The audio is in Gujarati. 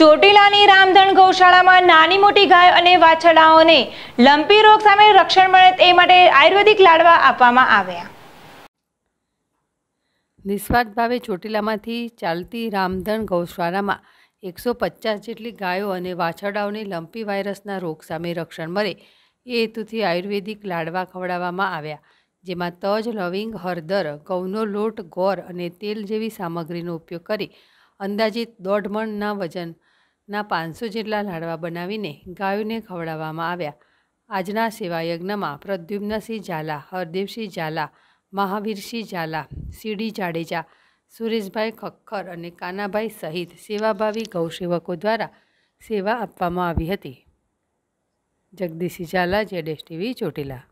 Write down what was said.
ચોટીલાની રામધણ ગૌશાળામાં નાની મોટી ગાય અને વાછડાઓને લંપી રોગ સામે રક્ષણ મળે તે માટે આયુર્વેદિક લાડવા આપવામાં આવ્યા નિસ્વાર્થ ભાવે ચોટીલામાંથી ચાલતી રામધણ ગૌશાળામાં એકસો પચાસ જેટલી ગાયો અને વાછરડાઓને લંપી વાયરસના રોગ સામે રક્ષણ મળે એ હેતુથી આયુર્વેદિક લાડવા ખવડાવવામાં આવ્યા જેમાં તજ લવિંગ હળદર ઘઉંનો લોટ ગોર અને તેલ જેવી સામગ્રીનો ઉપયોગ કરી અંદાજિત દોઢ મણના વજનના પાંચસો જેટલા લાડવા બનાવીને ગાયોને ખવડાવવામાં આવ્યા આજના સેવાયજ્ઞમાં પ્રદ્યુમ્નસિંહ ઝાલા હરદેવસિંહ ઝાલા મહાવીરસિંહ ઝાલા સીડી જાડેજા સુરેશભાઈ ખખર અને કાનાભાઈ સહિત સેવાભાવી ગૌસેવકો દ્વારા સેવા આપવામાં આવી હતી જગદીશ ઝાલા જેડેશ ટીવી ચોટીલા